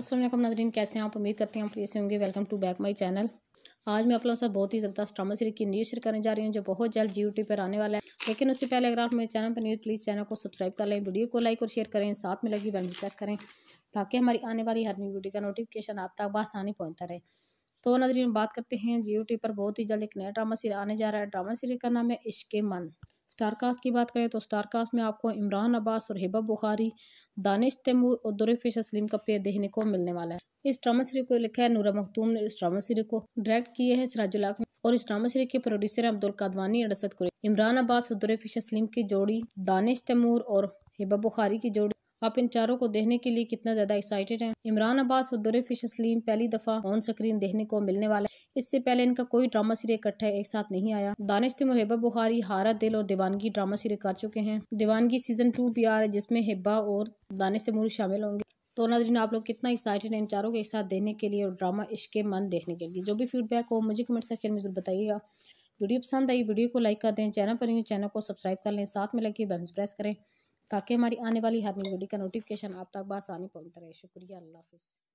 असलम नदरीन कैसे हैं आप उम्मीद करते हैं आप प्लीज से होंगे welcome to back my channel आज मैं आप लोगों से बहुत ही ज़बरदस्त ड्रामा सीरीज की न्यूज़ शेयर करने जा रही हूँ जो बहुत जल्द जी यूट्यूब पर आने वाला है लेकिन उससे पहले अगर आप मेरे चैनल पर न्यूज़ प्लीज़ चैनल को सब्सक्राइब कर लें वीडियो को लाइक और शेयर करें साथ में लगी बेल प्रेस करें ताकि हमारी आने वाली हर न्यू वीडियो का नोटिफिकेशन आप तक बसानी पहुँचता रहे तो नजरिए बात करते हैं जी पर बहुत ही जल्द एक नया ड्रामा सीरीज आने जा रहा है ड्रामा सीरीज का नाम है इश्क मन स्टार कास्ट की बात करें तो स्टार कास्ट में आपको इमरान अब्बास और हिबा बुखारी दानिश तैमूर और दुरफिश असलीम का पेयर देखने को मिलने वाला है इस ड्रामा सीरीज को लिखा है नूरा मखतूम ने इस ड्रामा सीरीज को डायरेक्ट किए हैं सिराजुल और इस ड्रामा सीरीज के प्रोड्यूसर अब्दुल कादवानी और रसद कुरी इमरान अब्बास और दुरफिश असलीम की जोड़ी दानिश तैमूर और हिबा बुखारी की जोड़ी आप इन चारों को देखने के लिए कितना ज्यादा एक्साइटेड हैं इमरान अब्बास और दुरफिश असलीम पहली दफा ऑन स्क्रीन देखने को मिलने वाला है इससे पहले इनका कोई ड्रामा सीरियल इकट्ठा एक साथ नहीं आया दानिश तिमर हिब्बा बुखारी हारा दिल और दीवानगी ड्रामा सीरियल कर चुके हैं दीवानगी सीजन टू भी आ रहा है जिसमें हिब्बा और दानिश तिमूर शामिल होंगे तो नाजरीन आप लोग कितना एक्साइटेड हैं इन चारों को एक साथ देखने के लिए और ड्रामा इश्क मन देखने के लिए जो भी फीडबैक हो मुझे कमेंट सेक्शन में जरूर बताइएगा वीडियो पसंद आई वीडियो को लाइक कर दें चैनल पर ही चैनल को सब्सक्राइब कर लें साथ में लगे बैलेंस प्रेस करें ताकि हमारी आने वाली हर नई वीडियो का नोटिफिकेशन आप तक बसानी पहुँचता रहे शुक्रिया अल्लाह हाफिज़